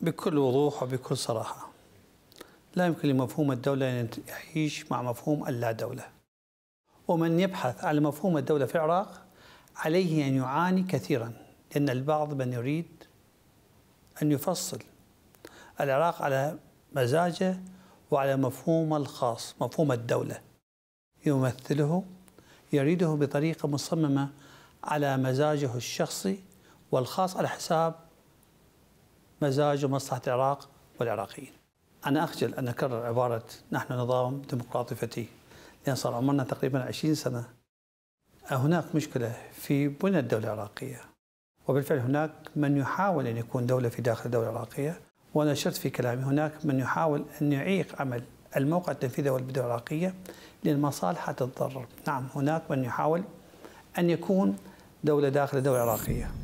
بكل وضوح وبكل صراحة لا يمكن لمفهوم الدولة أن يعيش مع مفهوم اللا دولة ومن يبحث على مفهوم الدولة في العراق عليه أن يعاني كثيرا لأن البعض من يريد أن يفصل العراق على مزاجه وعلى مفهومه الخاص مفهوم الدولة يمثله يريده بطريقة مصممة على مزاجه الشخصي والخاص على حساب مزاج ومصلحة العراق والعراقيين أنا أخجل أن أكرر عبارة نحن نظام ديمقراطي فتي لأن صار عمرنا تقريبا 20 سنة هناك مشكلة في بنى الدولة العراقية وبالفعل هناك من يحاول أن يكون دولة في داخل الدولة العراقية وأنا أشرت في كلامي هناك من يحاول أن يعيق عمل الموقع التنفيذي والبدو العراقية لأن مصالحها تتضرر نعم هناك من يحاول أن يكون دولة داخل الدولة العراقية